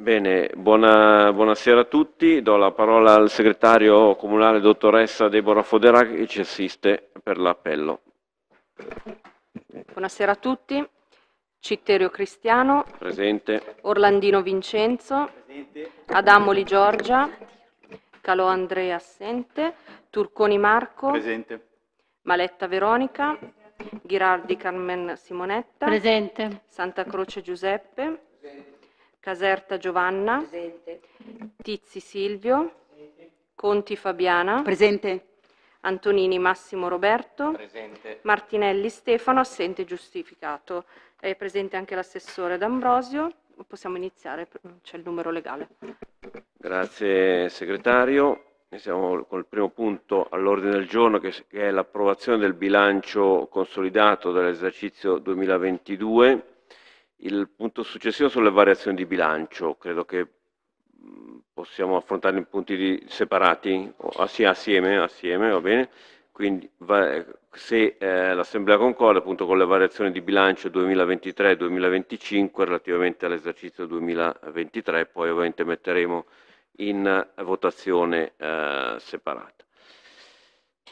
Bene, buona, buonasera a tutti. Do la parola al segretario comunale dottoressa Deborah Foderà che ci assiste per l'appello. Buonasera a tutti. Citterio Cristiano. Presente. Orlandino Vincenzo. Presente. Adamoli Giorgia. Calò Andrea assente. Turconi Marco. Presente. Maletta Veronica. Ghirardi Carmen Simonetta. Presente. Santa Croce Giuseppe. Presente. Caserta Giovanna, Presente. Tizi Silvio, Presente. Conti Fabiana, Presente. Antonini Massimo Roberto, Presente. Martinelli Stefano, assente giustificato. È presente anche l'assessore D'Ambrosio. Possiamo iniziare, c'è il numero legale. Grazie segretario. Siamo con il primo punto all'ordine del giorno che è l'approvazione del bilancio consolidato dell'esercizio 2022 il punto successivo sulle variazioni di bilancio, credo che mm, possiamo affrontarli in punti separati, ah, assieme, assieme, va bene? Quindi se eh, l'Assemblea concorda appunto con le variazioni di bilancio 2023-2025 relativamente all'esercizio 2023, poi ovviamente metteremo in votazione eh, separata.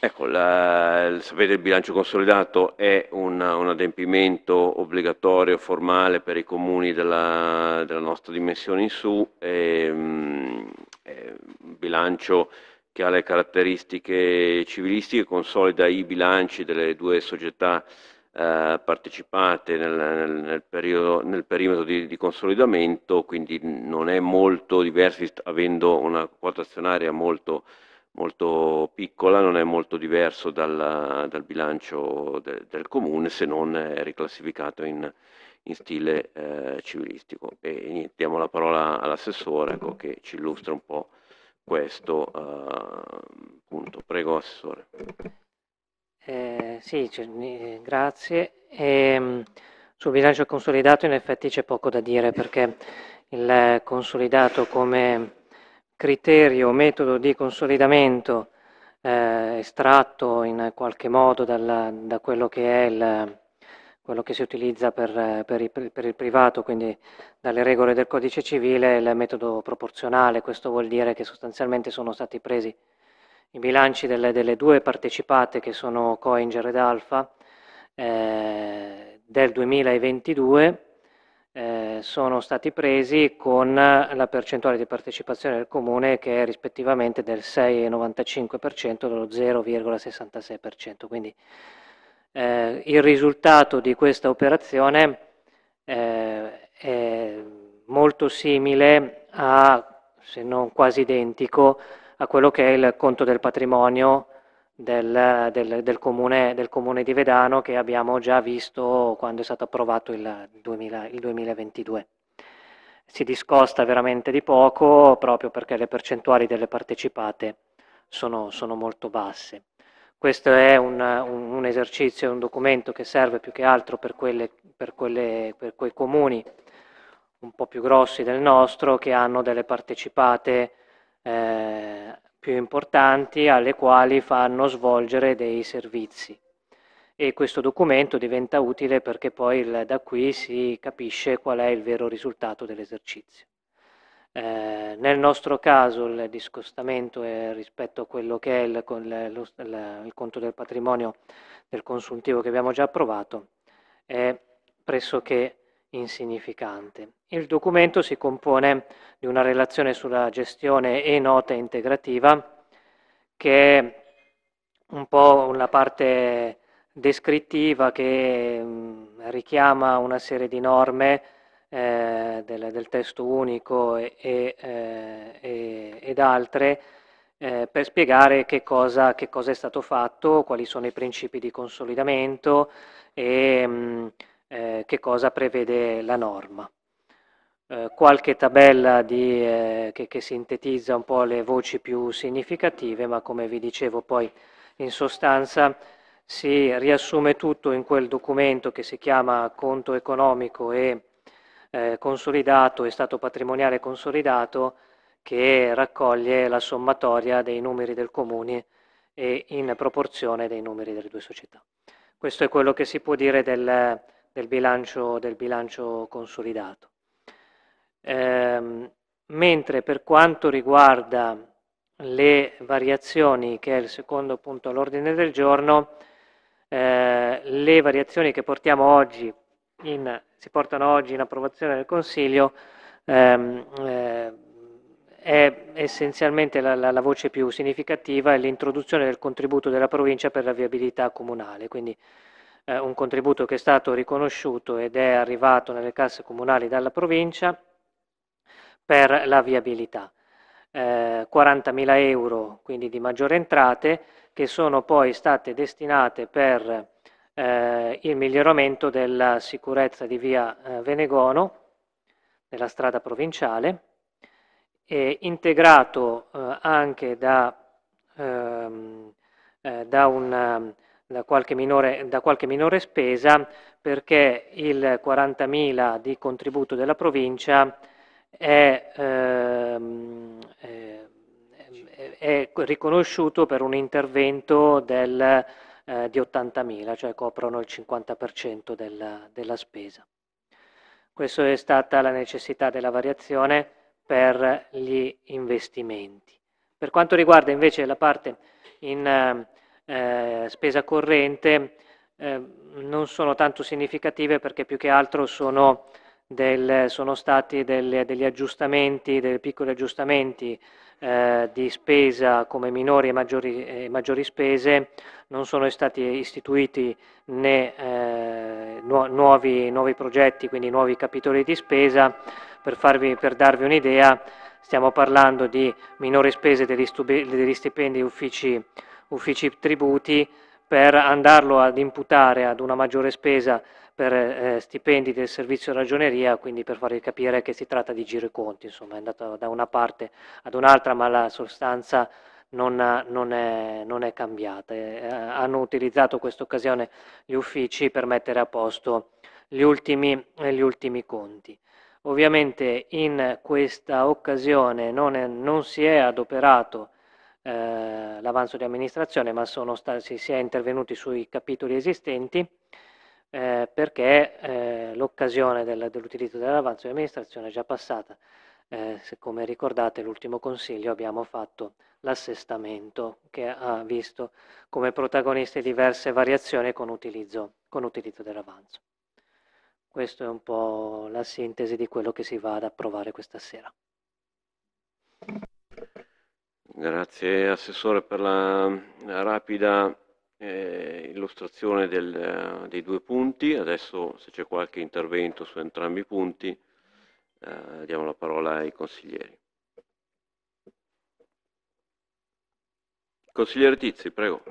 Ecco, la, il sapere il bilancio consolidato è un, un, adempimento obbligatorio, formale per i comuni della, della nostra dimensione in su, ehm, è, un bilancio che ha le caratteristiche civilistiche, consolida i bilanci delle due società eh, partecipate nel, nel, nel, periodo, nel perimetro di, di, consolidamento, quindi non è molto diverso, avendo una quota azionaria molto molto piccola, non è molto diverso dal, dal bilancio de, del comune se non è riclassificato in, in stile eh, civilistico. E diamo la parola all'assessore ecco, che ci illustra un po' questo eh, punto. Prego Assessore. Eh, sì, cioè, grazie. E, ehm, sul bilancio consolidato in effetti c'è poco da dire perché il consolidato come criterio o metodo di consolidamento eh, estratto in qualche modo dalla, da quello che è il, quello che si utilizza per, per, il, per, il, privato, quindi dalle regole del codice civile, il metodo proporzionale. Questo vuol dire che sostanzialmente sono stati presi i bilanci delle, delle due partecipate che sono Coinger ed Alfa eh, del 2022 eh, sono stati presi con la percentuale di partecipazione del Comune che è rispettivamente del 6,95% e dello 0,66%. Quindi eh, il risultato di questa operazione eh, è molto simile a, se non quasi identico, a quello che è il conto del patrimonio del, del, del, comune, del, comune, di Vedano che abbiamo già visto quando è stato approvato il, 2000, il 2022. Si discosta veramente di poco proprio perché le percentuali delle partecipate sono, sono molto basse. Questo è un, un, un, esercizio, un documento che serve più che altro per, quelle, per, quelle, per quei comuni un po' più grossi del nostro che hanno delle partecipate eh, più importanti alle quali fanno svolgere dei servizi. E questo documento diventa utile perché poi il, da qui si capisce qual è il vero risultato dell'esercizio. Eh, nel nostro caso il discostamento rispetto a quello che è il, il, il, il, conto del patrimonio del consultivo che abbiamo già approvato è pressoché insignificante. Il documento si compone di una relazione sulla gestione e nota integrativa che è un po' una parte descrittiva che mh, mm, richiama una serie di norme eh, del, del, testo unico e, e, eh, ed altre eh, per spiegare che cosa, che cosa, è stato fatto, quali sono i principi di consolidamento e mh, mm, eh, che cosa prevede la norma. Eh, qualche tabella di, eh, che, che, sintetizza un po' le voci più significative, ma come vi dicevo poi in sostanza si riassume tutto in quel documento che si chiama Conto economico e eh, consolidato e stato patrimoniale consolidato che raccoglie la sommatoria dei numeri del comune e in proporzione dei numeri delle due società. Questo è quello che si può dire del, del bilancio, del bilancio consolidato. Ehm, mentre per quanto riguarda le variazioni, che è il secondo punto all'ordine del giorno, eh, le variazioni che portiamo oggi in, si portano oggi in approvazione del Consiglio ehm, eh, è essenzialmente la, la, la, voce più significativa è l'introduzione del contributo della provincia per la viabilità comunale, quindi eh, un contributo che è stato riconosciuto ed è arrivato nelle casse comunali dalla provincia per la viabilità. Eh, 40.000 euro quindi di maggiori entrate che sono poi state destinate per eh, il miglioramento della sicurezza di via eh, Venegono, della strada provinciale, integrato eh, anche da, ehm, eh, da un da qualche minore, da qualche minore spesa perché il 40.000 di contributo della provincia è, ehm, è, è riconosciuto per un intervento del, eh, di 80.000, cioè coprono il 50% della, della spesa. Questa è stata la necessità della variazione per gli investimenti. Per quanto riguarda invece la parte in, eh, spesa corrente eh, non sono tanto significative perché più che altro sono, del, sono stati del, degli aggiustamenti, dei piccoli aggiustamenti eh, di spesa come minori e maggiori, eh, maggiori, spese, non sono stati istituiti né eh, nu nuovi, nuovi, progetti, quindi nuovi capitoli di spesa. Per, farvi, per darvi un'idea, stiamo parlando di minori spese degli, degli stipendi uffici uffici tributi per andarlo ad imputare ad una maggiore spesa per eh, stipendi del servizio ragioneria, quindi per farvi capire che si tratta di giro e conti, insomma è andato da una parte ad un'altra, ma la sostanza non, non, è, non è, cambiata. Eh, hanno utilizzato questa occasione gli uffici per mettere a posto gli ultimi, eh, gli ultimi conti. Ovviamente in questa occasione non, è, non si è adoperato eh, l'avanzo di amministrazione, ma stati, si è intervenuti sui capitoli esistenti eh, perché eh, l'occasione dell'utilizzo dell'avanzo di amministrazione è già passata. Eh, se, come ricordate, l'ultimo consiglio abbiamo fatto l'assestamento che ha visto come protagoniste diverse variazioni con utilizzo, con utilizzo dell'avanzo. Questa è un po' la sintesi di quello che si va ad approvare questa sera. Grazie Assessore per la, rapida eh, illustrazione del, eh, dei due punti. Adesso se c'è qualche intervento su entrambi i punti eh, diamo la parola ai consiglieri. Consigliere Tizzi, prego.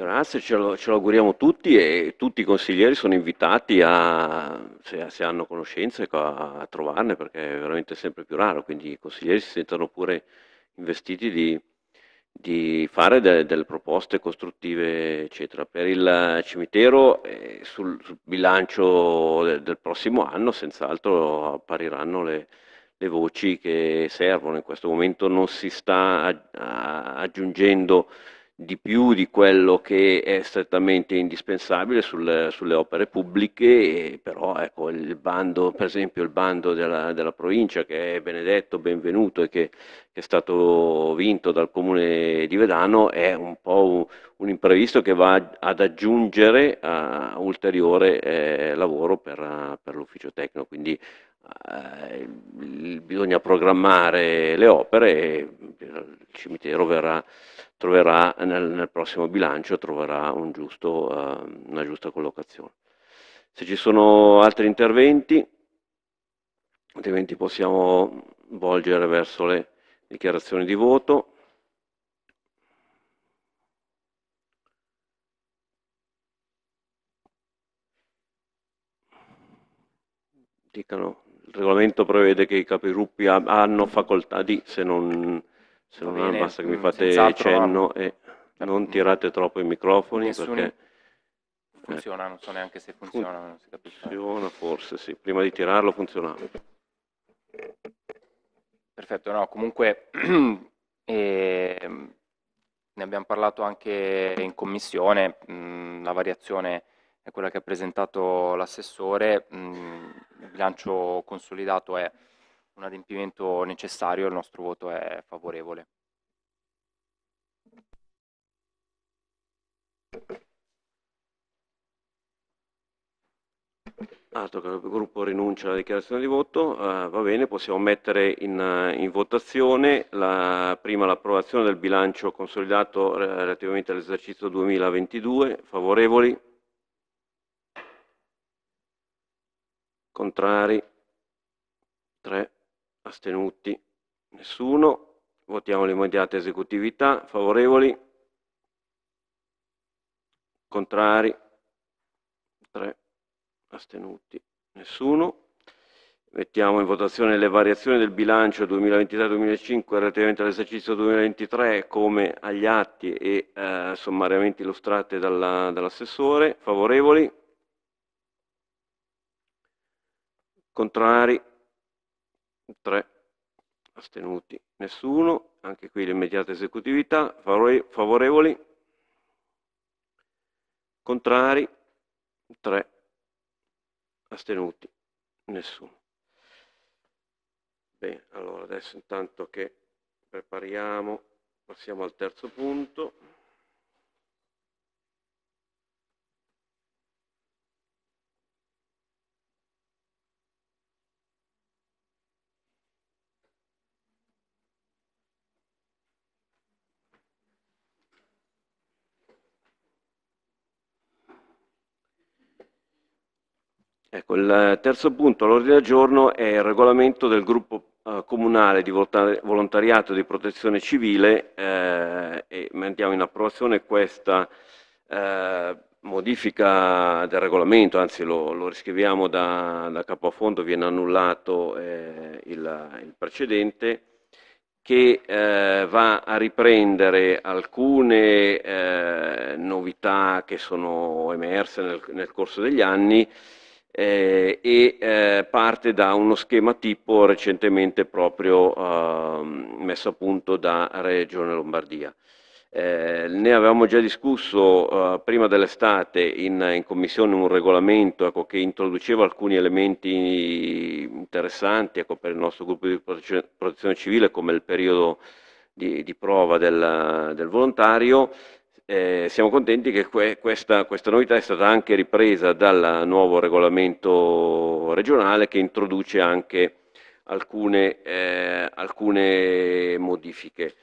Grazie, ce lo, ce lo, auguriamo tutti e tutti i consiglieri sono invitati a, se, se hanno conoscenze, a, a, trovarne perché è veramente sempre più raro, quindi i consiglieri si sentono pure investiti di, di fare de, delle proposte costruttive, eccetera. Per il cimitero eh, sul, sul, bilancio del, del prossimo anno senz'altro appariranno le, le voci che servono. In questo momento non si sta aggiungendo di più di quello che è strettamente indispensabile sul, sulle opere pubbliche, però ecco, il bando, per esempio il bando della, della provincia che è Benedetto Benvenuto e che, che, è stato vinto dal comune di Vedano è un po' un, un imprevisto che va ad aggiungere a eh, ulteriore eh, lavoro per, per l'ufficio tecnico, quindi eh, bisogna programmare le opere, e il cimitero verrà, troverà nel, nel prossimo bilancio troverà un giusto, eh, una giusta collocazione. Se ci sono altri interventi, altrimenti possiamo volgere verso le dichiarazioni di voto. dicano il regolamento prevede che i capigruppi hanno facoltà di, se non, se non hanno, basta che mi mm, fate cenno e eh, non mm. tirate troppo i microfoni Nessun... perché... Eh, funziona, non so neanche se funziona, non si capisce. Funziona forse, sì. Prima di tirarlo funzionava. Perfetto, no, comunque eh, ne abbiamo parlato anche in commissione, mh, mm, la variazione è quella che ha presentato l'assessore, bilancio consolidato è un adempimento necessario, il nostro voto è favorevole. Altro che il gruppo rinuncia alla dichiarazione di voto, uh, va bene, possiamo mettere in, eh, in votazione la, prima l'approvazione del bilancio consolidato eh, relativamente all'esercizio 2022, favorevoli? contrari, 3, astenuti, nessuno. Votiamo l'immediata esecutività, favorevoli, contrari, 3, astenuti, nessuno. Mettiamo in votazione le variazioni del bilancio 2023-2005 relativamente all'esercizio 2023 come agli atti e eh, sommariamente illustrate dall'assessore. Dall Favorevoli? Contrari? 3. Astenuti? Nessuno. Anche qui l'immediata esecutività. Favorevoli? Contrari? 3. Astenuti? Nessuno. Bene, allora adesso intanto che prepariamo, passiamo al terzo punto. Il terzo punto all'ordine del giorno è il regolamento del gruppo eh, comunale di volontariato di protezione civile eh, e mandiamo in approvazione questa eh, modifica del regolamento, anzi lo, lo riscriviamo da, da capo a fondo, viene annullato eh, il, il, precedente che eh, va a riprendere alcune eh, novità che sono emerse nel, nel corso degli anni eh, e eh, parte da uno schema tipo recentemente proprio eh, messo a punto da Regione Lombardia. Eh, ne avevamo già discusso eh, prima dell'estate in, in, commissione un regolamento ecco, che introduceva alcuni elementi interessanti ecco, per il nostro gruppo di protezione civile come il periodo di, di prova del, del volontario eh, siamo contenti che que questa, questa, novità è stata anche ripresa dal nuovo regolamento regionale che introduce anche alcune, eh, alcune modifiche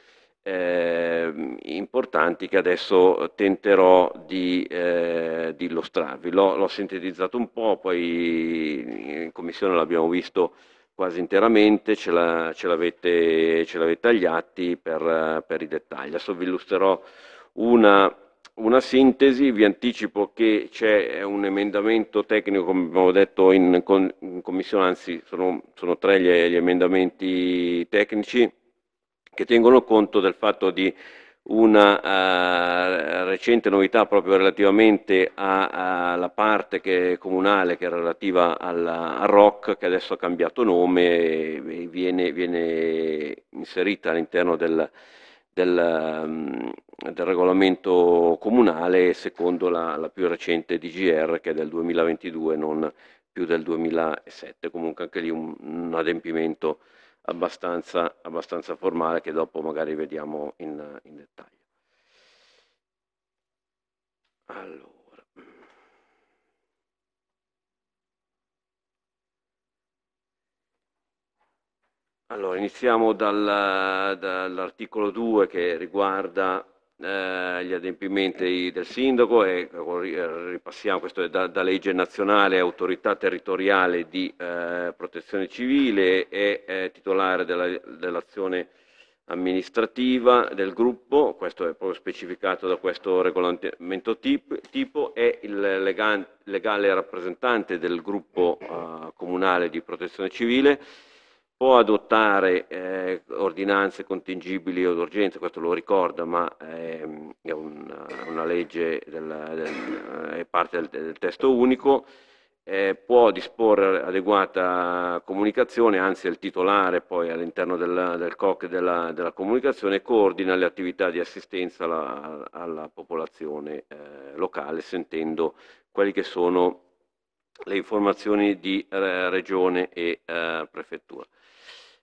eh, importanti che adesso tenterò di, eh, di illustrarvi. L'ho sintetizzato un po', poi in commissione l'abbiamo visto quasi interamente, ce, l'avete, la, agli atti per, per i dettagli. Adesso vi illustrerò una, una sintesi, vi anticipo che c'è eh, un emendamento tecnico, come abbiamo detto in, in commissione, anzi sono, sono tre gli, gli emendamenti tecnici che tengono conto del fatto di una uh, recente novità proprio relativamente alla parte che comunale che era relativa al ROC che adesso ha cambiato nome e, viene, viene inserita all'interno del, del, ehm, del regolamento comunale secondo la, la, più recente DGR che è del 2022 non più del 2007 comunque anche lì un, un adempimento abbastanza, abbastanza, formale che dopo magari vediamo in, in dettaglio allora. Allora, iniziamo dal, dall'articolo 2 che riguarda eh, gli adempimenti del sindaco e eh, ripassiamo, questo è da, da legge nazionale, autorità territoriale di eh, protezione civile e eh, titolare della, dell'azione amministrativa del gruppo, questo è proprio specificato da questo regolamento tip, tipo, è il legan, legale rappresentante del gruppo eh, comunale di protezione civile può adottare eh, ordinanze contingibili o d'urgenza, questo lo ricorda, ma ehm, è un, una legge, della, del, è parte del, del testo unico, eh, può disporre adeguata comunicazione, anzi è il titolare poi all'interno del, del COC della, della comunicazione coordina le attività di assistenza alla, alla popolazione eh, locale, sentendo quelle che sono le informazioni di eh, regione e eh, prefettura.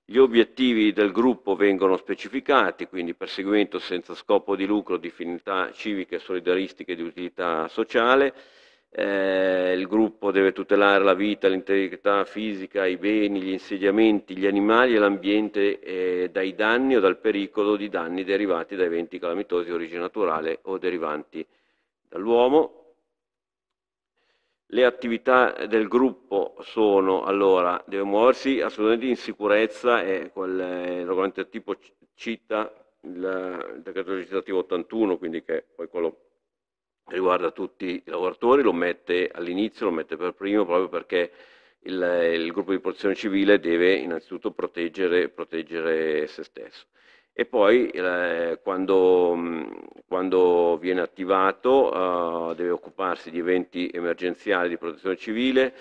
Gli obiettivi del gruppo vengono specificati, quindi perseguimento senza scopo di lucro di finalità civiche, solidaristiche e di utilità sociale. Eh, il gruppo deve tutelare la vita, l'integrità fisica, i beni, gli insediamenti, gli animali e l'ambiente eh, dai danni o dal pericolo di danni derivati da eventi calamitosi di origine naturale o derivanti dall'uomo. Le attività del gruppo sono, allora, deve muoversi assolutamente in sicurezza e quel eh, regolamento tipo cita il, il decreto legislativo 81, quindi che poi quello che riguarda tutti i lavoratori, lo mette all'inizio, lo mette per primo proprio perché il, il, gruppo di protezione civile deve innanzitutto proteggere, proteggere se stesso e poi eh, quando, mm, quando, viene attivato eh, deve occuparsi di eventi emergenziali di protezione civile,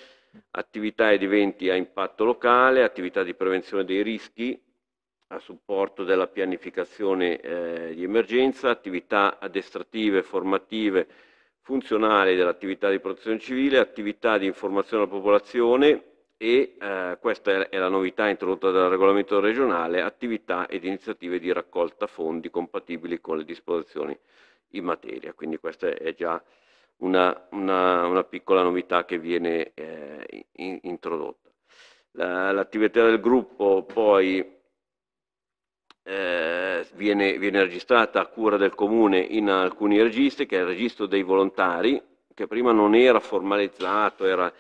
attività ed eventi a impatto locale, attività di prevenzione dei rischi a supporto della pianificazione eh, di emergenza, attività addestrative, formative, funzionali dell'attività di protezione civile, attività di informazione alla popolazione e eh, questa è la novità introdotta dal regolamento regionale, attività ed iniziative di raccolta fondi compatibili con le disposizioni in materia. Quindi questa è già una, una, una piccola novità che viene eh, in, introdotta. l'attività del gruppo poi eh, viene, viene registrata a cura del comune in alcuni registri, che è il registro dei volontari, che prima non era formalizzato, era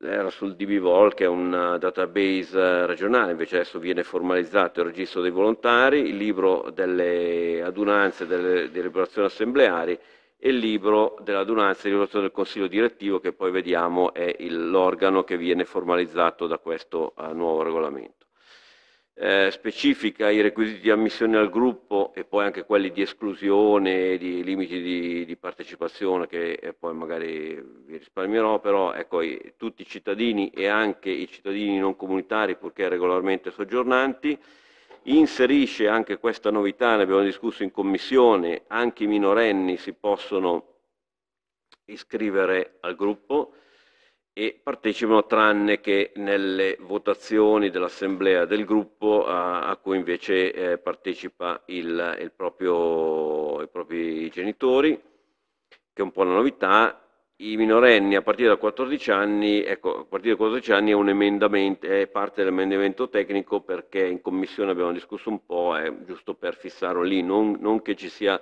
era sul DBVOL che è un eh, database eh, regionale, invece adesso viene formalizzato il registro dei volontari, il libro delle adunanze delle deliberazioni assembleari e il libro dell'adunanza e deliberazione del Consiglio direttivo che poi vediamo è l'organo che viene formalizzato da questo uh, nuovo regolamento eh, specifica i requisiti di ammissione al gruppo e poi anche quelli di esclusione e di limiti di, di, partecipazione che eh, poi magari vi risparmierò, però ecco, i, tutti i cittadini e anche i cittadini non comunitari purché regolarmente soggiornanti, inserisce anche questa novità, ne abbiamo discusso in commissione, anche i minorenni si possono iscrivere al gruppo, e partecipano tranne che nelle votazioni dell'assemblea del gruppo a, a cui invece eh, partecipa il, il proprio, i propri genitori, che è un po' una novità. I minorenni a partire da 14 anni, ecco, a partire da 14 anni è, un emendamento, è parte dell'emendamento tecnico perché in commissione abbiamo discusso un po', è giusto per fissarlo lì, non, non che ci sia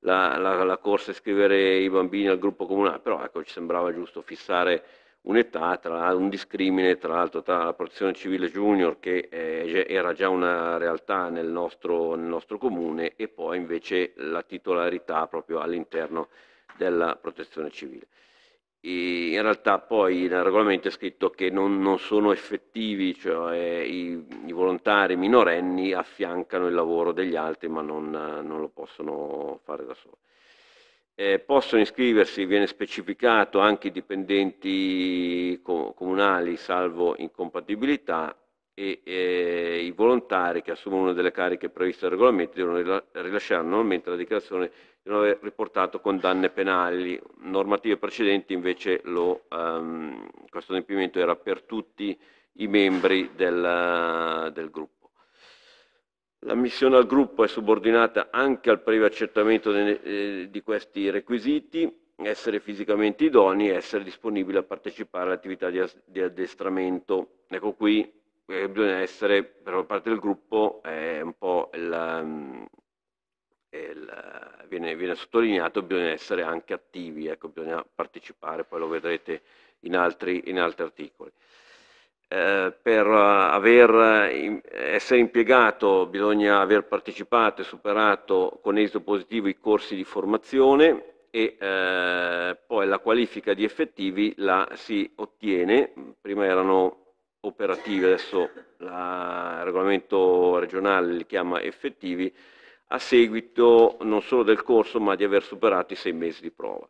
la, la, la corsa a scrivere i bambini al gruppo comunale, però ecco, ci sembrava giusto fissare un'età, tra, un discrimine tra l'altro tra la protezione civile junior che eh, era già una realtà nel nostro, nel nostro, comune e poi invece la titolarità proprio all'interno della protezione civile. E in realtà poi nel regolamento è scritto che non, non sono effettivi, cioè i, i, volontari minorenni affiancano il lavoro degli altri ma non, non lo possono fare da soli. Eh, possono iscriversi, viene specificato, anche i dipendenti com comunali, salvo incompatibilità, e eh, i volontari che assumono una delle cariche previste dal regolamento devono rila rilasciare normalmente la dichiarazione di non aver riportato condanne penali. Normative precedenti invece lo, um, questo adempimento era per tutti i membri del, del gruppo. La missione al gruppo è subordinata anche al previo accertamento eh, di questi requisiti, essere fisicamente idonei e essere disponibili a partecipare all'attività di addestramento. Ecco qui eh, bisogna essere, per parte del gruppo, è un po' il, eh, il, viene, viene, sottolineato, bisogna essere anche attivi, ecco, bisogna partecipare, poi lo vedrete in altri, in altri articoli. Eh, per eh, aver, eh, essere impiegato bisogna aver partecipato e superato con esito positivo i corsi di formazione e eh, poi la qualifica di effettivi la si ottiene, prima erano operativi, adesso la, il regolamento regionale li chiama effettivi, a seguito non solo del corso ma di aver superato i sei mesi di prova.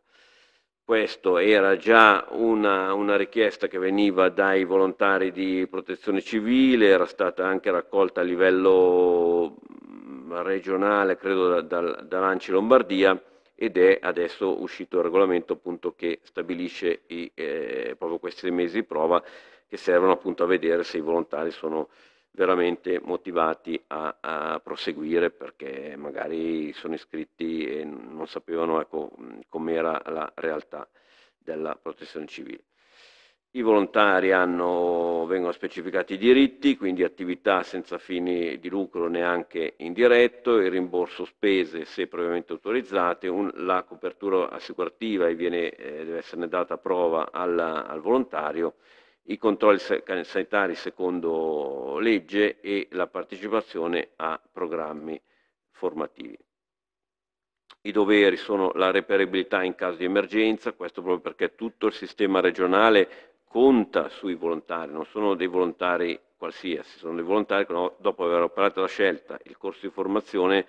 Questo era già una, una, richiesta che veniva dai volontari di protezione civile, era stata anche raccolta a livello mm, regionale, credo, da, da, da Lanci Lombardia ed è adesso uscito il regolamento appunto che stabilisce i, eh, proprio questi mesi di prova che servono appunto a vedere se i volontari sono veramente motivati a, a, proseguire perché magari sono iscritti e non sapevano ecco, com'era la realtà della protezione civile. I volontari hanno, vengono specificati i diritti, quindi attività senza fini di lucro neanche indiretto, il rimborso spese se previamente autorizzate, un, la copertura assicurativa viene, eh, deve esserne data prova alla, al volontario i controlli sanitari secondo legge e la partecipazione a programmi formativi. I doveri sono la reperibilità in caso di emergenza, questo proprio perché tutto il sistema regionale conta sui volontari, non sono dei volontari qualsiasi, sono dei volontari che dopo aver operato la scelta, il corso di formazione,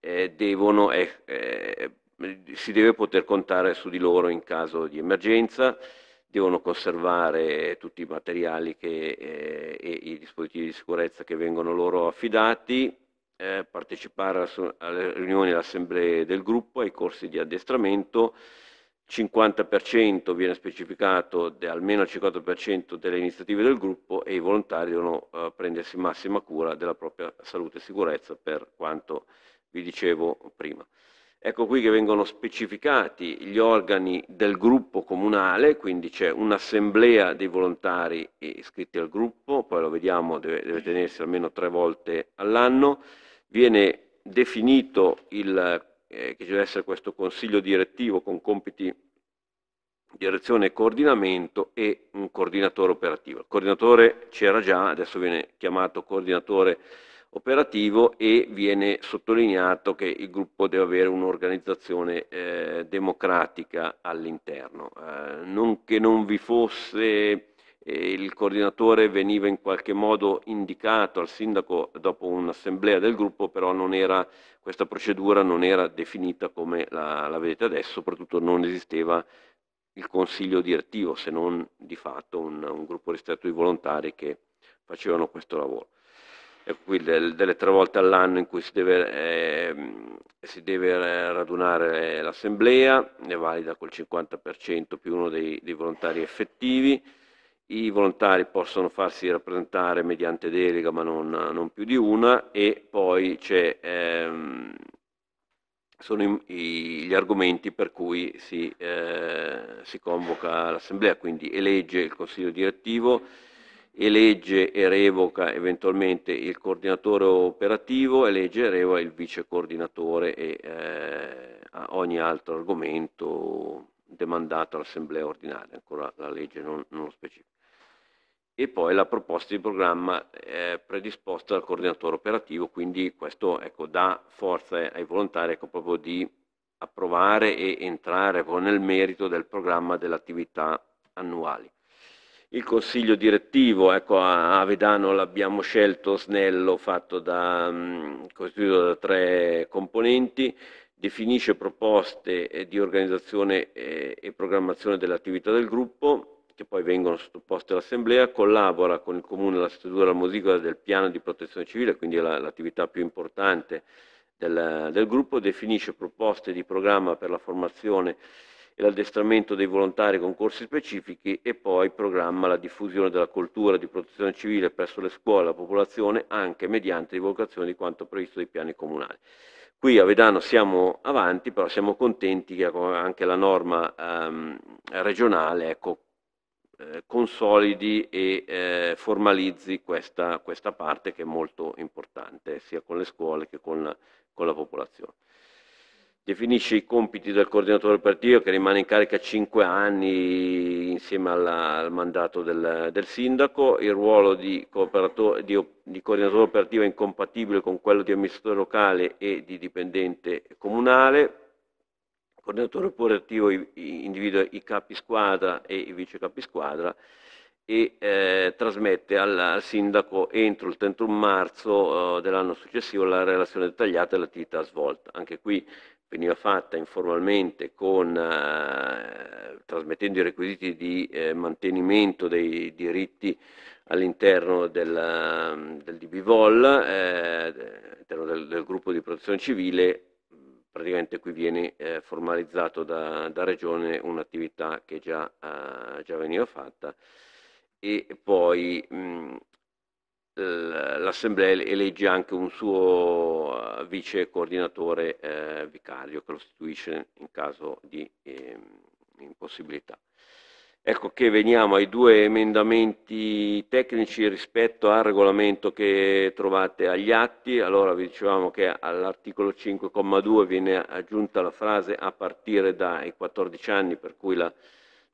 eh, devono, eh, eh, si deve poter contare su di loro in caso di emergenza devono conservare tutti i materiali che, eh, e i dispositivi di sicurezza che vengono loro affidati, eh, partecipare alle riunioni e assemblee del gruppo, ai corsi di addestramento, 50% viene specificato almeno il 50% delle iniziative del gruppo e i volontari devono eh, prendersi massima cura della propria salute e sicurezza per quanto vi dicevo prima. Ecco qui che vengono specificati gli organi del gruppo comunale, quindi c'è un'assemblea dei volontari iscritti al gruppo, poi lo vediamo, deve, deve tenersi almeno tre volte all'anno, viene definito il, eh, che ci deve essere questo consiglio direttivo con compiti direzione e coordinamento e un coordinatore operativo. Il coordinatore c'era già, adesso viene chiamato coordinatore operativo operativo e viene sottolineato che il gruppo deve avere un'organizzazione eh, democratica all'interno. Eh, non che non vi fosse, eh, il coordinatore veniva in qualche modo indicato al sindaco dopo un'assemblea del gruppo, però era, questa procedura non era definita come la, la vedete adesso, soprattutto non esisteva il consiglio direttivo, se non di fatto un, un gruppo ristretto di volontari che facevano questo lavoro qui delle tre volte all'anno in cui si deve, eh, si deve radunare l'assemblea, è valida col 50% più uno dei, dei, volontari effettivi. I volontari possono farsi rappresentare mediante delega ma non, non più di una e poi c'è ehm, sono i, i, gli argomenti per cui si, eh, si convoca l'assemblea, quindi elegge il consiglio direttivo elegge e revoca eventualmente il coordinatore operativo, elegge e revoca il vice coordinatore e eh, ogni altro argomento demandato all'assemblea ordinaria, ancora la legge non, non lo specifica. E poi la proposta di programma è eh, predisposta dal coordinatore operativo, quindi questo ecco, dà forza ai volontari ecco, proprio di approvare e entrare nel merito del programma delle attività annuali il consiglio direttivo, ecco, a Avedano l'abbiamo scelto snello, fatto da, mm, costituito da tre componenti, definisce proposte eh, di organizzazione eh, e programmazione dell'attività del gruppo, che poi vengono sottoposte all'Assemblea, collabora con il Comune la struttura musica del piano di protezione civile, quindi l'attività più importante del, del gruppo, definisce proposte di programma per la formazione e l'addestramento dei volontari con corsi specifici e poi programma la diffusione della cultura di protezione civile presso le scuole e la popolazione anche mediante divulgazione di quanto previsto dai piani comunali. Qui a Vedano siamo avanti, però siamo contenti che anche la norma ehm, regionale ecco, eh, consolidi e eh, formalizzi questa, questa, parte che è molto importante, sia con le scuole che con la, con la popolazione definisce i compiti del coordinatore partito che rimane in carica 5 anni insieme alla, al mandato del, del, sindaco, il ruolo di, di, di coordinatore operativo è incompatibile con quello di amministratore locale e di dipendente comunale, il coordinatore operativo individua i capi squadra e i vice capi squadra e eh, trasmette al, al, sindaco entro il 31 marzo eh, dell'anno successivo la relazione dettagliata dell'attività svolta. Anche qui veniva fatta informalmente con, eh, trasmettendo i requisiti di eh, mantenimento dei diritti all'interno del, mm, del DBVOL, eh, all'interno del, del, gruppo di protezione civile, mm, praticamente qui viene eh, formalizzato da, da Regione un'attività che già, eh, già veniva fatta e poi mh, mm, eh, l'Assemblea elegge anche un suo eh, vice coordinatore eh, vicario che lo istituisce in caso di eh, impossibilità. Ecco che veniamo ai due emendamenti tecnici rispetto al regolamento che trovate agli atti. Allora vi dicevamo che all'articolo 5,2 viene aggiunta la frase a partire dai 14 anni per cui la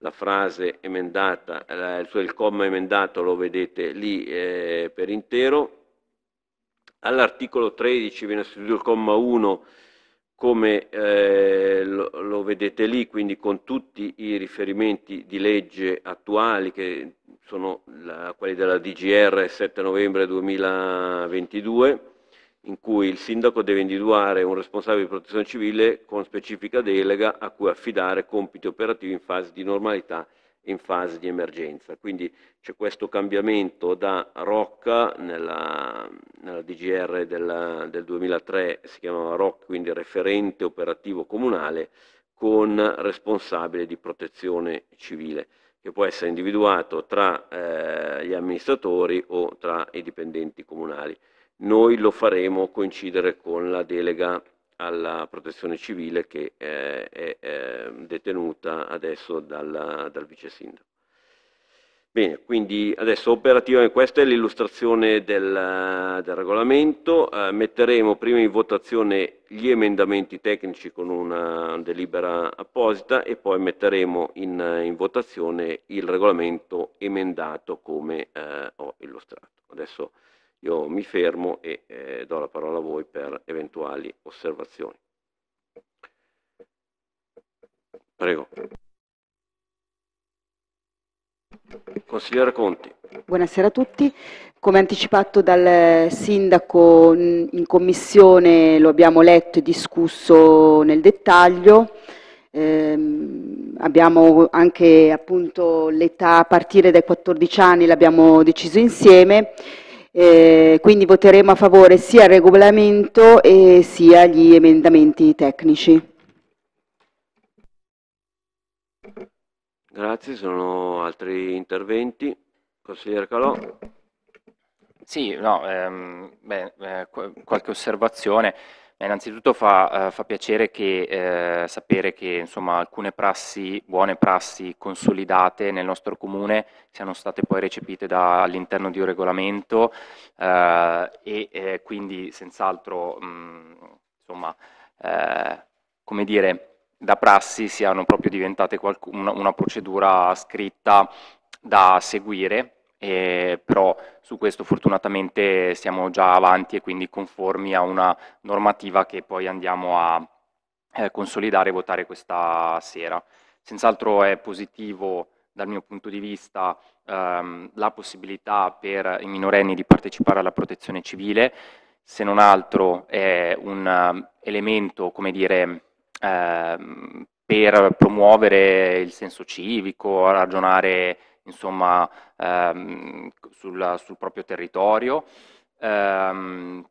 la frase emendata, eh, cioè il comma emendato lo vedete lì eh, per intero. All'articolo 13 viene istituito il comma 1 come eh, lo, lo, vedete lì, quindi con tutti i riferimenti di legge attuali che sono la, quelli della DGR 7 novembre 2022 in cui il sindaco deve individuare un responsabile di protezione civile con specifica delega a cui affidare compiti operativi in fase di normalità e in fase di emergenza. Quindi c'è questo cambiamento da Rocca nella, nella DGR della, del 2003, si chiamava ROC, quindi referente operativo comunale, con responsabile di protezione civile che può essere individuato tra eh, gli amministratori o tra i dipendenti comunali. Noi lo faremo coincidere con la delega alla protezione civile che eh, è, è, ehm, detenuta adesso dalla, dal vice sindaco. Bene, quindi adesso operativamente questa è l'illustrazione del, del, regolamento, eh, metteremo prima in votazione gli emendamenti tecnici con una delibera apposita e poi metteremo in, in votazione il regolamento emendato come eh, ho illustrato. Adesso io mi fermo e eh, do la parola a voi per eventuali osservazioni. Prego. Consigliere Conti. Buonasera a tutti. Come anticipato dal Sindaco mm, in commissione lo abbiamo letto e discusso nel dettaglio. Eh, abbiamo anche l'età a partire dai 14 anni, l'abbiamo deciso insieme eh, quindi voteremo a favore sia il regolamento e sia gli emendamenti tecnici. Grazie, sono altri interventi. Consigliere Calò. Sì, no, ehm, beh, eh, qualche osservazione innanzitutto fa, uh, fa piacere che, uh, sapere che insomma, alcune prassi, buone prassi consolidate nel nostro comune siano state poi recepite all'interno di un regolamento uh, e quindi senz'altro mh, mm, da prassi siano proprio diventate una, una procedura scritta da seguire eh, però su questo fortunatamente siamo già avanti e quindi conformi a una normativa che poi andiamo a eh, consolidare e votare questa sera. Senz'altro è positivo dal mio punto di vista ehm, la possibilità per i minorenni di partecipare alla protezione civile, se non altro è un eh, elemento, come dire, ehm, per promuovere il senso civico, ragionare insomma, ehm, sul, sul, proprio territorio, ehm,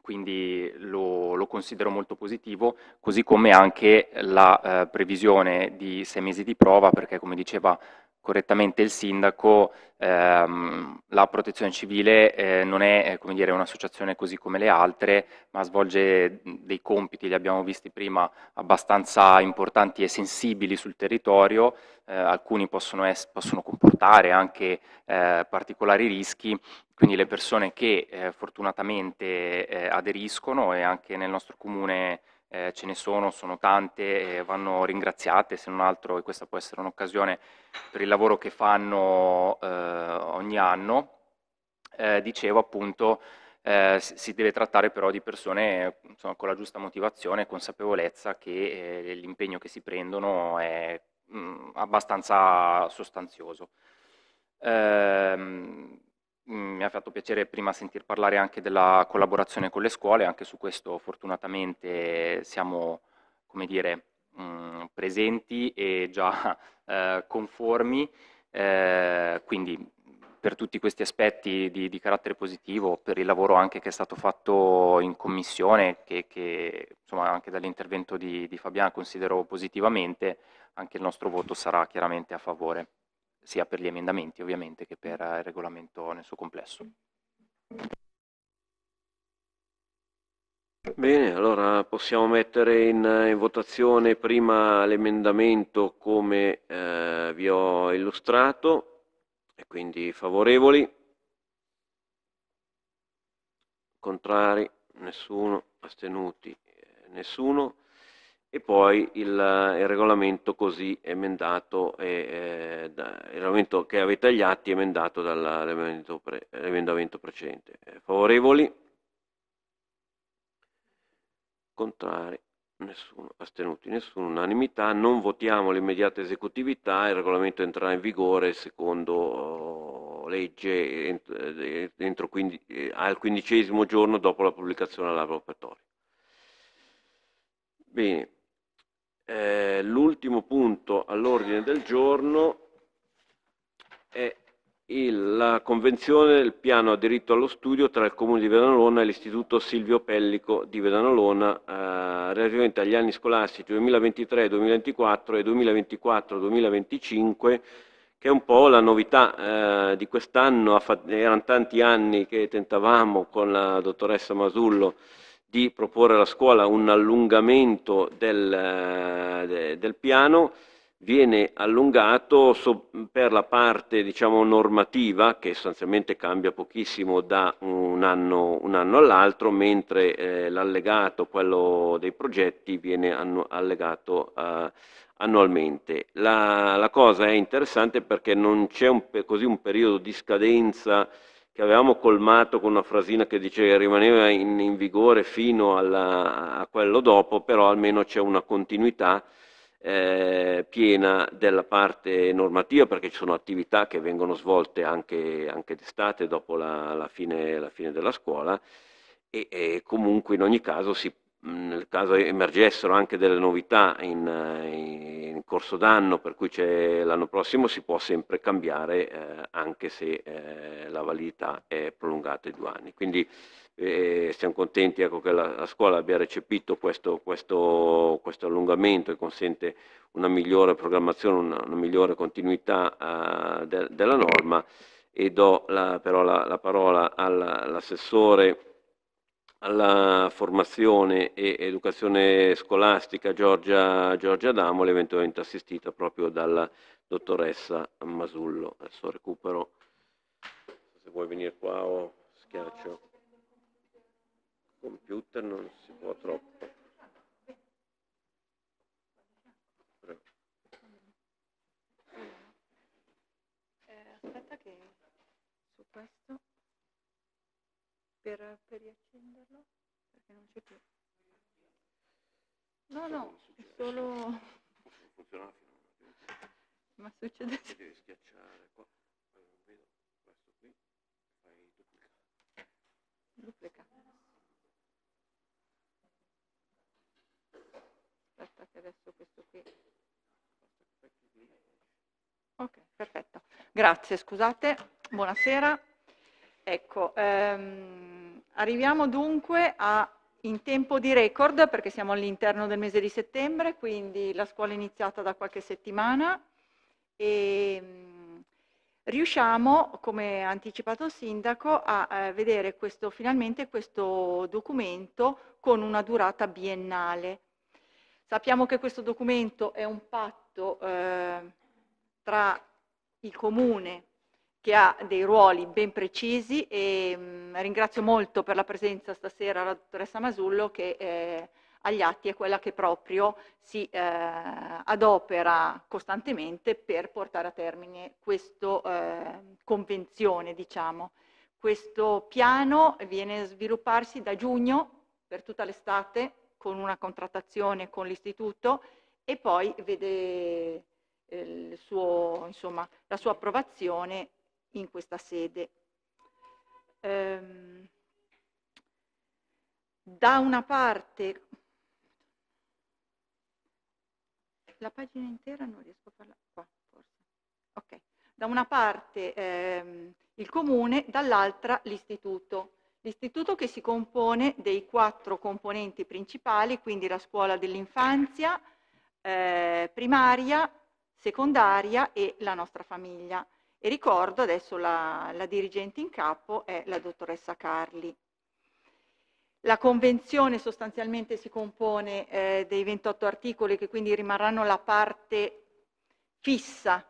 quindi lo, lo, considero molto positivo, così come anche la eh, previsione di sei mesi di prova, perché come diceva correttamente il sindaco, ehm, la protezione civile eh, non è eh, come dire, un'associazione così come le altre, ma svolge dei compiti, li abbiamo visti prima, abbastanza importanti e sensibili sul territorio, eh, alcuni possono, possono, comportare anche eh, particolari rischi, quindi le persone che eh, fortunatamente eh, aderiscono e anche nel nostro comune eh, ce ne sono, sono tante, e vanno ringraziate se non altro e questa può essere un'occasione per il lavoro che fanno eh, ogni anno. Eh, dicevo appunto, eh, si deve trattare però di persone insomma, con la giusta motivazione e consapevolezza che eh, l'impegno che si prendono è mh, mm, abbastanza sostanzioso. Ehm, Mm, mi ha fatto piacere prima sentir parlare anche della collaborazione con le scuole, anche su questo fortunatamente siamo, come dire, mh, mm, presenti e già eh, conformi, eh, quindi per tutti questi aspetti di, di, carattere positivo, per il lavoro anche che è stato fatto in commissione, che, che insomma anche dall'intervento di, di Fabian considero positivamente, anche il nostro voto sarà chiaramente a favore sia per gli emendamenti ovviamente che per eh, il regolamento nel suo complesso. Bene, allora possiamo mettere in, eh, in votazione prima l'emendamento come eh, vi ho illustrato e quindi favorevoli, contrari, nessuno, astenuti, eh, nessuno e poi il, eh, il regolamento così emendato, e, eh, da, il regolamento che avete agli atti emendato dall'emendamento pre, precedente. Eh, favorevoli? Contrari? Nessuno, astenuti nessuno, unanimità, non votiamo l'immediata esecutività, il regolamento entrerà in vigore secondo oh, legge eh, entro, quindi, al quindicesimo giorno dopo la pubblicazione all'abrogatorio. Bene, eh, l'ultimo punto all'ordine del giorno è il, la convenzione del piano a diritto allo studio tra il Comune di Vedanolona e l'Istituto Silvio Pellico di Vedanolona eh, relativamente agli anni scolastici 2023-2024 e 2024-2025 che è un po' la novità eh, di quest'anno, erano tanti anni che tentavamo con la dottoressa Masullo di proporre alla scuola un allungamento del, eh, del piano viene allungato per la parte diciamo, normativa che sostanzialmente cambia pochissimo da un anno, anno all'altro mentre eh, l'allegato quello dei progetti viene anno, allegato eh, annualmente la, la, cosa è interessante perché non c'è così un periodo di scadenza che avevamo colmato con una frasina che dice che rimaneva in, in vigore fino alla, a quello dopo, però almeno c'è una continuità eh, piena della parte normativa perché ci sono attività che vengono svolte anche, anche d'estate dopo la, la, fine, la, fine, della scuola e, e comunque in ogni caso si Mm, nel caso emergessero anche delle novità in, eh, in corso d'anno, per cui l'anno prossimo si può sempre cambiare eh, anche se eh, la validità è prolungata di due anni. Quindi eh, siamo contenti ecco, che la, la, scuola abbia recepito questo, questo, questo, allungamento che consente una migliore programmazione, una, una migliore continuità eh, de, della norma e do la, però la, la parola all'assessore alla formazione e educazione scolastica Giorgia, Giorgia Damole, eventualmente assistita proprio dalla dottoressa Masullo. Adesso recupero, se vuoi venire qua o schiaccio. Computer non si può troppo. Eh, aspetta che su questo per, per riaccenderlo perché non c'è più. No, no, è solo... Non funzionava fino a un attimo. Ma succede... Ti devi schiacciare qua, non vedo, questo qui, fai duplica. Duplica. Aspetta che adesso questo qui... Ok, perfetto. Grazie, scusate, buonasera. Ecco, ehm, arriviamo dunque a, in tempo di record, perché siamo all'interno del mese di settembre, quindi la scuola è iniziata da qualche settimana e ehm, riusciamo, come ha anticipato il sindaco, a eh, vedere questo, finalmente questo documento con una durata biennale. Sappiamo che questo documento è un patto eh, tra il comune che ha dei ruoli ben precisi e mh, mm, ringrazio molto per la presenza stasera la dottoressa Masullo che eh, agli atti è quella che proprio si eh, adopera costantemente per portare a termine questa eh, convenzione, diciamo. Questo piano viene a svilupparsi da giugno per tutta l'estate con una contrattazione con l'istituto e poi vede eh, suo, insomma, la sua approvazione in questa sede. Ehm, da una parte, la pagina intera non riesco a parlare, qua forse, ok, da una parte ehm, il comune, dall'altra l'istituto. L'istituto che si compone dei quattro componenti principali, quindi la scuola dell'infanzia, eh, primaria, secondaria e la nostra famiglia. E ricordo adesso la, la dirigente in capo è la dottoressa Carli. La convenzione sostanzialmente si compone eh, dei 28 articoli che quindi rimarranno la parte fissa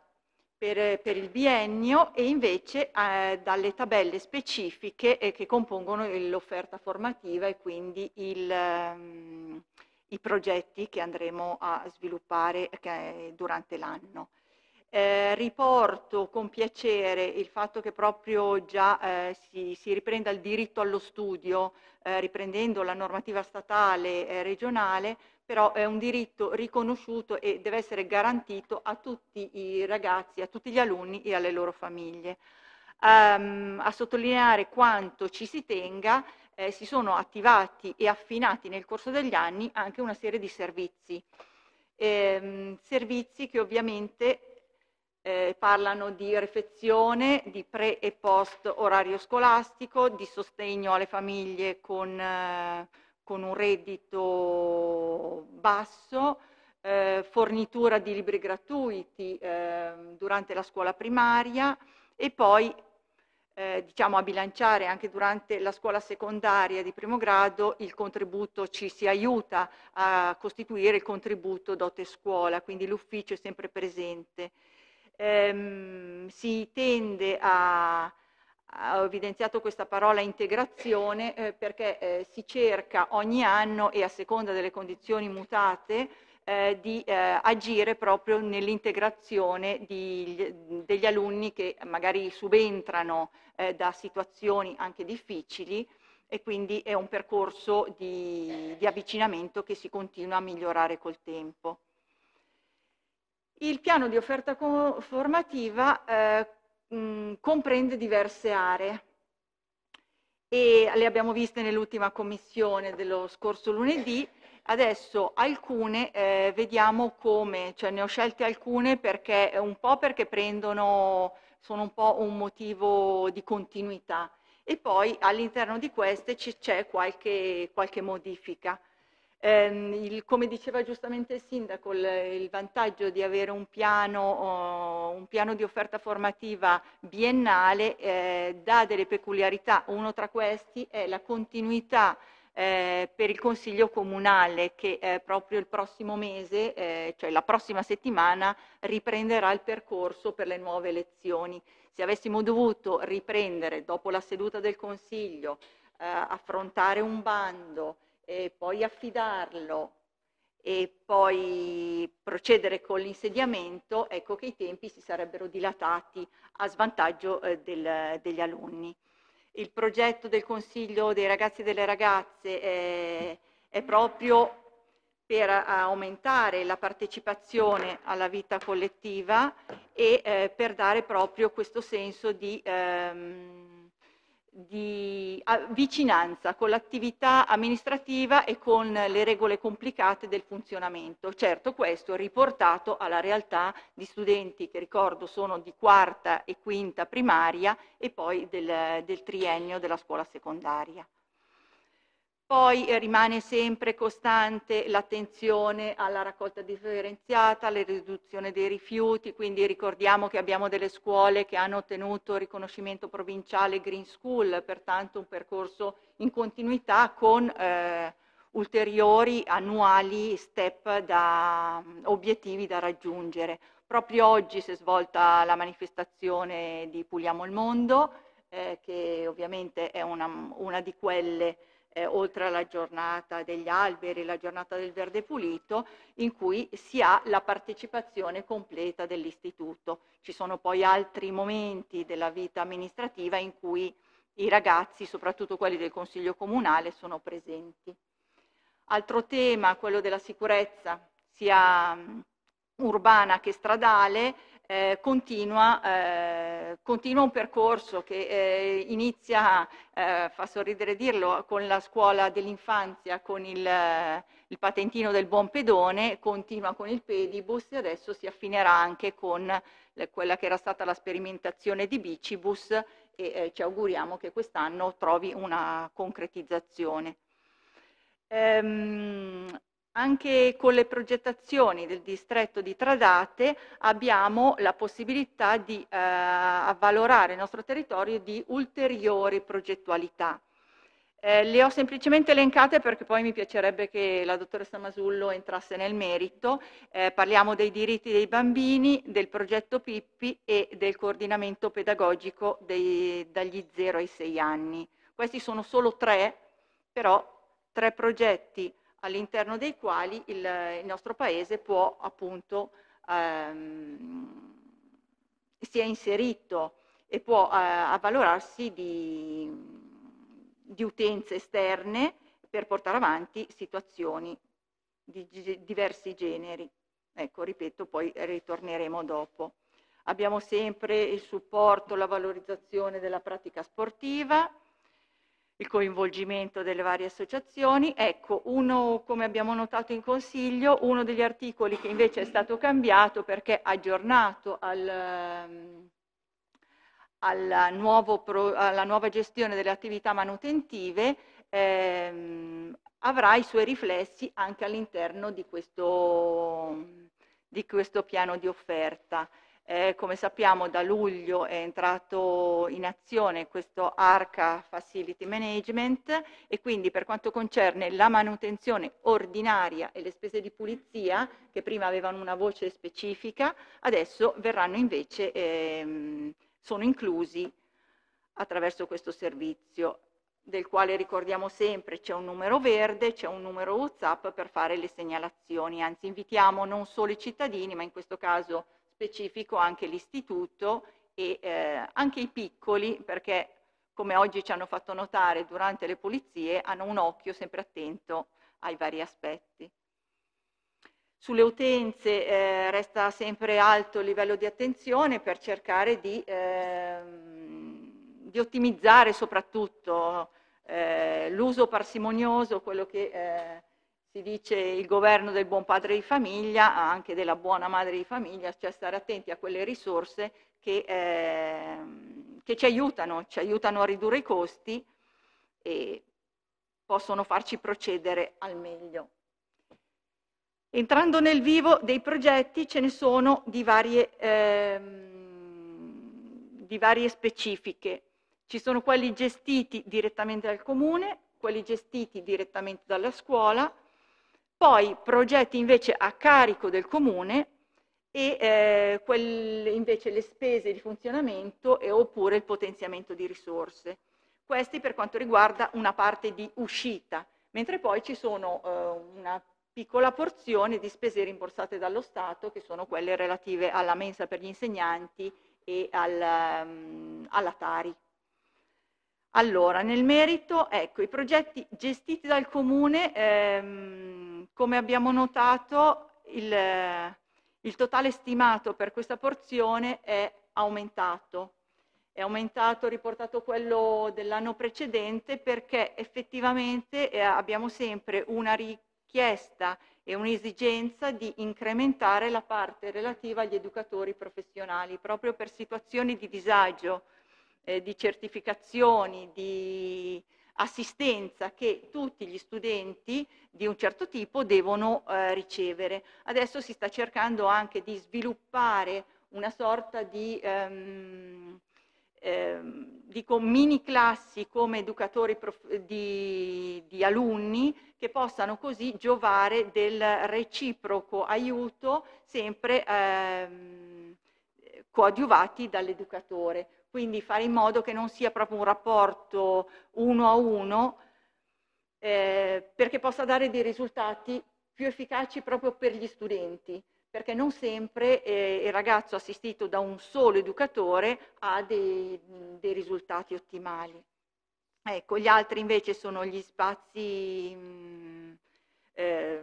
per, per il biennio e invece eh, dalle tabelle specifiche eh, che compongono l'offerta formativa e quindi il, um, i progetti che andremo a sviluppare eh, durante l'anno. Eh, riporto con piacere il fatto che proprio già eh, si, si, riprenda il diritto allo studio, eh, riprendendo la normativa statale e regionale, però è un diritto riconosciuto e deve essere garantito a tutti i ragazzi, a tutti gli alunni e alle loro famiglie. Um, a sottolineare quanto ci si tenga, eh, si sono attivati e affinati nel corso degli anni anche una serie di servizi. Ehm, servizi che ovviamente parlano di refezione, di pre e post orario scolastico, di sostegno alle famiglie con, eh, con un reddito basso, eh, fornitura di libri gratuiti eh, durante la scuola primaria e poi eh, diciamo a bilanciare anche durante la scuola secondaria di primo grado il contributo ci si aiuta a costituire il contributo dote scuola, quindi l'ufficio è sempre presente ehm, si tende a, ho evidenziato questa parola integrazione eh, perché eh, si cerca ogni anno e a seconda delle condizioni mutate eh, di eh, agire proprio nell'integrazione degli alunni che magari subentrano eh, da situazioni anche difficili e quindi è un percorso di, di avvicinamento che si continua a migliorare col tempo. Il piano di offerta formativa eh, mh, mm, comprende diverse aree e le abbiamo viste nell'ultima commissione dello scorso lunedì. Adesso alcune eh, vediamo come, cioè ne ho scelte alcune perché eh, un po' perché prendono, sono un po' un motivo di continuità e poi all'interno di queste c'è qualche, qualche modifica. Eh, il, come diceva giustamente il sindaco, il, il vantaggio di avere un piano, oh, un piano di offerta formativa biennale eh, dà delle peculiarità. Uno tra questi è la continuità eh, per il Consiglio Comunale che eh, proprio il prossimo mese, eh, cioè la prossima settimana, riprenderà il percorso per le nuove elezioni. Se avessimo dovuto riprendere dopo la seduta del Consiglio, eh, affrontare un bando, e poi affidarlo e poi procedere con l'insediamento, ecco che i tempi si sarebbero dilatati a svantaggio eh, del, degli alunni. Il progetto del Consiglio dei ragazzi e delle ragazze è, eh, è proprio per aumentare la partecipazione alla vita collettiva e eh, per dare proprio questo senso di... Ehm, di vicinanza con l'attività amministrativa e con le regole complicate del funzionamento. Certo questo è riportato alla realtà di studenti che ricordo sono di quarta e quinta primaria e poi del, del triennio della scuola secondaria. Poi eh, rimane sempre costante l'attenzione alla raccolta differenziata, alla riduzione dei rifiuti, quindi ricordiamo che abbiamo delle scuole che hanno ottenuto riconoscimento provinciale Green School, pertanto un percorso in continuità con eh, ulteriori annuali step da obiettivi da raggiungere. Proprio oggi si è svolta la manifestazione di Puliamo il Mondo, eh, che ovviamente è una, una di quelle eh, oltre alla giornata degli alberi, la giornata del verde pulito, in cui si ha la partecipazione completa dell'istituto. Ci sono poi altri momenti della vita amministrativa in cui i ragazzi, soprattutto quelli del Consiglio Comunale, sono presenti. Altro tema, quello della sicurezza, sia mm, urbana che stradale, eh, continua, eh, continua, un percorso che eh, inizia, eh, fa sorridere dirlo, con la scuola dell'infanzia, con il, eh, il, patentino del buon pedone, continua con il pedibus e adesso si affinerà anche con le, quella che era stata la sperimentazione di bicibus e eh, ci auguriamo che quest'anno trovi una concretizzazione. Ehm, anche con le progettazioni del distretto di Tradate abbiamo la possibilità di eh, avvalorare il nostro territorio di ulteriori progettualità. Eh, le ho semplicemente elencate perché poi mi piacerebbe che la dottoressa Masullo entrasse nel merito. Eh, parliamo dei diritti dei bambini, del progetto Pippi e del coordinamento pedagogico dei, dagli 0 ai 6 anni. Questi sono solo tre, però tre progetti all'interno dei quali il, il, nostro Paese può appunto ehm, si è inserito e può eh, avvalorarsi di, di, utenze esterne per portare avanti situazioni di, di diversi generi. Ecco, ripeto, poi ritorneremo dopo. Abbiamo sempre il supporto, la valorizzazione della pratica sportiva, il coinvolgimento delle varie associazioni. Ecco, uno, come abbiamo notato in consiglio, uno degli articoli che invece è stato cambiato perché aggiornato ehm, al, nuovo pro, alla, nuova gestione delle attività manutentive, ehm, avrà i suoi riflessi anche all'interno di di questo piano di offerta. Eh, come sappiamo da luglio è entrato in azione questo ARCA Facility Management e quindi per quanto concerne la manutenzione ordinaria e le spese di pulizia, che prima avevano una voce specifica, adesso verranno invece, ehm, sono inclusi attraverso questo servizio del quale ricordiamo sempre c'è un numero verde, c'è un numero WhatsApp per fare le segnalazioni, anzi invitiamo non solo i cittadini, ma in questo caso specifico anche l'istituto e eh, anche i piccoli, perché come oggi ci hanno fatto notare durante le pulizie, hanno un occhio sempre attento ai vari aspetti. Sulle utenze eh, resta sempre alto il livello di attenzione per cercare di, eh, di ottimizzare soprattutto eh, l'uso parsimonioso, quello che eh, si dice il governo del buon padre di famiglia, anche della buona madre di famiglia, cioè stare attenti a quelle risorse che, eh, che ci aiutano, ci aiutano a ridurre i costi e possono farci procedere al meglio. Entrando nel vivo dei progetti ce ne sono di varie, eh, di varie specifiche. Ci sono quelli gestiti direttamente dal comune, quelli gestiti direttamente dalla scuola, poi progetti invece a carico del comune e eh, quelle, invece le spese di funzionamento e oppure il potenziamento di risorse. Questi per quanto riguarda una parte di uscita, mentre poi ci sono eh, una piccola porzione di spese rimborsate dallo Stato che sono quelle relative alla mensa per gli insegnanti e al, um, alla Tari. Allora, nel merito, ecco, i progetti gestiti dal comune, ehm, come abbiamo notato, il, il totale stimato per questa porzione è aumentato. È aumentato, riportato quello dell'anno precedente, perché effettivamente eh, abbiamo sempre una richiesta e un'esigenza di incrementare la parte relativa agli educatori professionali, proprio per situazioni di disagio eh, di certificazioni, di assistenza che tutti gli studenti di un certo tipo devono eh, ricevere. Adesso si sta cercando anche di sviluppare una sorta di, ehm, ehm, dico, mini classi come educatori di, di alunni che possano così giovare del reciproco aiuto sempre ehm, coadiuvati dall'educatore. Quindi fare in modo che non sia proprio un rapporto uno a uno, eh, perché possa dare dei risultati più efficaci proprio per gli studenti, perché non sempre eh, il ragazzo assistito da un solo educatore ha dei, dei risultati ottimali. Ecco, gli altri invece sono gli spazi mh, mm, eh,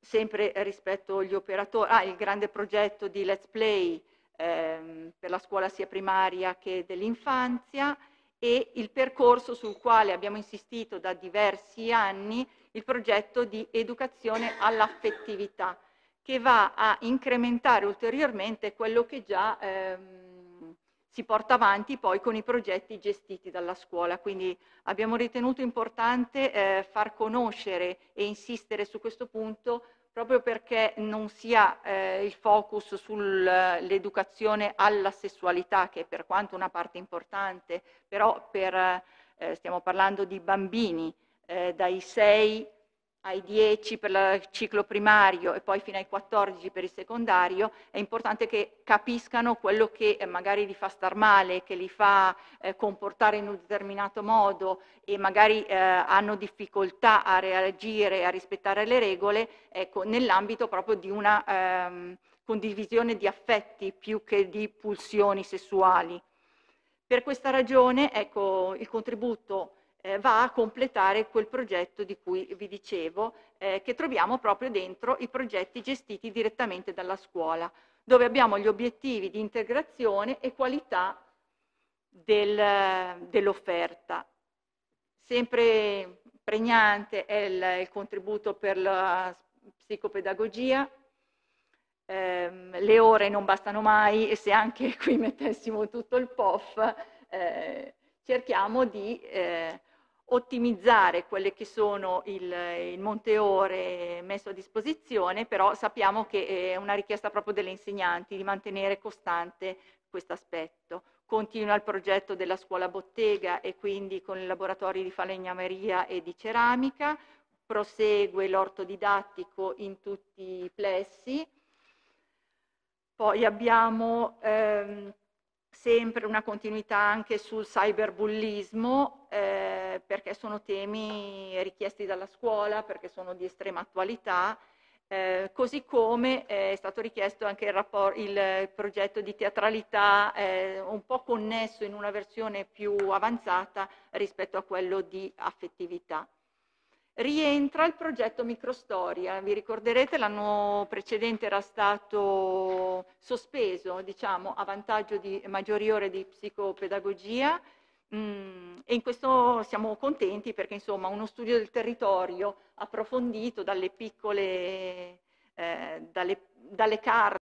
sempre rispetto agli operatori, ah, il grande progetto di Let's Play, ehm, per la scuola sia primaria che dell'infanzia e il percorso sul quale abbiamo insistito da diversi anni, il progetto di educazione all'affettività, che va a incrementare ulteriormente quello che già ehm, si porta avanti poi con i progetti gestiti dalla scuola. Quindi abbiamo ritenuto importante eh, far conoscere e insistere su questo punto proprio perché non sia eh, il focus sull'educazione alla sessualità, che per quanto una parte importante, però per, eh, stiamo parlando di bambini eh, dai 6 ai 10 per il ciclo primario e poi fino ai 14 per il secondario, è importante che capiscano quello che eh, magari li fa star male, che li fa eh, comportare in un determinato modo e magari eh, hanno difficoltà a reagire, a rispettare le regole, ecco, nell'ambito proprio di una ehm, condivisione di affetti più che di pulsioni sessuali. Per questa ragione, ecco, il contributo eh, va a completare quel progetto di cui vi dicevo, eh, che troviamo proprio dentro i progetti gestiti direttamente dalla scuola, dove abbiamo gli obiettivi di integrazione e qualità del, dell'offerta. Sempre pregnante è il, il, contributo per la psicopedagogia, eh, le ore non bastano mai e se anche qui mettessimo tutto il POF eh, cerchiamo di eh, ottimizzare quelle che sono il, il monteore messo a disposizione, però sappiamo che è una richiesta proprio delle insegnanti di mantenere costante questo aspetto. Continua il progetto della scuola bottega e quindi con i laboratori di falegnameria e di ceramica, prosegue l'orto didattico in tutti i plessi, poi abbiamo ehm, sempre una continuità anche sul cyberbullismo, eh, perché sono temi richiesti dalla scuola, perché sono di estrema attualità, eh, così come eh, è stato richiesto anche il, rapport, il progetto di teatralità eh, un po' connesso in una versione più avanzata rispetto a quello di affettività rientra il progetto Microstoria. Vi ricorderete l'anno precedente era stato sospeso, diciamo, a vantaggio di maggiori ore di psicopedagogia mm, e in questo siamo contenti perché insomma uno studio del territorio approfondito dalle piccole, eh, dalle, dalle carte